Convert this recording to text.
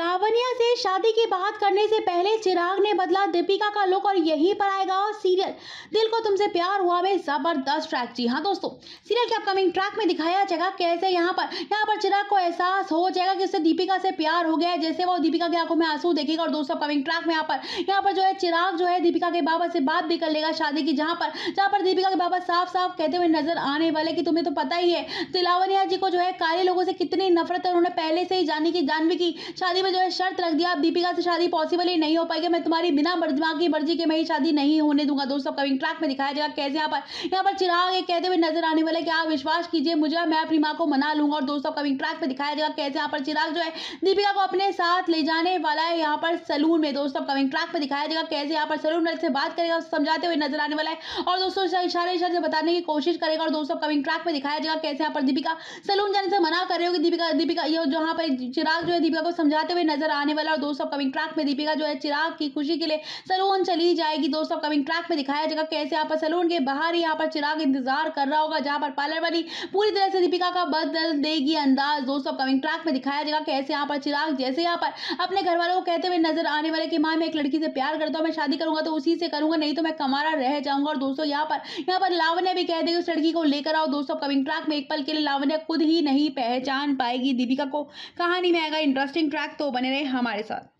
लावण्या से शादी की बात करने से पहले चिराग ने बदला दीपिका का लुक और यहीं पर आएगा सीरियल दिल को तुमसे प्यार हुआ में जबरदस्त ट्रैक जी हाँ दोस्तों सीरियल के अपकमिंग ट्रैक में दिखाया जाएगा कैसे यहाँ पर यहाँ पर चिराग को एहसास हो जाएगा कि उससे दीपिका से प्यार हो गया है जैसे वो दीपिका की आंखों में आंसू देखेगा और दोस्तों अपकमिंग ट्रैक में यहाँ पर यहाँ पर जो है चिराग जो है दीपिका के बाबा से बात भी कर लेगा शादी की जहाँ पर जहाँ पर दीपिका के बाबा साफ साफ कहते हुए नजर आने वाले की तुम्हें तो पता ही है तिलावनिया तो जी को जो है काले लोगों से कितनी नफरत है उन्होंने पहले से ही जाने की जानवी की शादी में जो है शर्त रख दिया आप दीपिका से शादी पॉसिबल ही नहीं हो पाएगी मैं तुम्हारी बिना दिमाग की मर्जी के मेरी शादी नहीं होने दूंगा दोस्तों कविंग ट्रैक में दिखाया जाएगा कैसे यहाँ पर यहाँ पर चिराग एक कहते हुए नजर आने वाले कि आप विश्वास कीजिए मुझे मैं अपनी माँ को मना लूंगा और दोस्तों कविंग ट्रैक में दिखाया जाएगा कैसे यहाँ पर चिराग जो है दीपिका को अपने साथ ले जाने वाला है यहाँ पर सलून में दोस्तों कविंग ट्रैक में दिखाया जाएगा कैसे यहाँ पर सलून में से बात करेगा समझाते हुए नजर आने वाला है और दोस्तों इशारे इशारे से बताने की कोशिश करेगा और दोस्तों कविंग ट्रैक में दिखाया जाएगा कैसे यहाँ पर दीपिका सलून जाने से मना कर रहे हो दीपिका दीपिका ये जहाँ पर चिराग जो है दीपिका को समझाते हुए हुए नजर आने वाला और दोस्तों कमिंग ट्रैक में दीपिका जो है चिराग की खुशी के लिए सलून चली जाएगी दोस्तों कमिंग ट्रैक में दिखाया जाएगा कैसे यहाँ पर सलून के बाहर ही यहाँ पर चिराग इंतजार कर रहा होगा जहाँ पर पार्लर वाली पूरी तरह से दीपिका का बदल देगी अंदाज दोस्तों कमिंग ट्रैक में दिखाया जाएगा कैसे यहाँ पर चिराग जैसे यहाँ पर अपने घर वालों को कहते हुए नजर आने वाले की माँ मैं एक लड़की से प्यार करता हूँ मैं शादी करूंगा तो उसी से करूंगा नहीं तो मैं कमारा रह जाऊंगा और दोस्तों यहाँ पर यहाँ पर लावण्य भी कह देगी उस लड़की को लेकर आओ दोस्तों कमिंग ट्रैक में एक पल के लिए लावण्य खुद ही नहीं पहचान पाएगी दीपिका को कहानी में आएगा इंटरेस्टिंग ट्रैक तो बने रहे हमारे साथ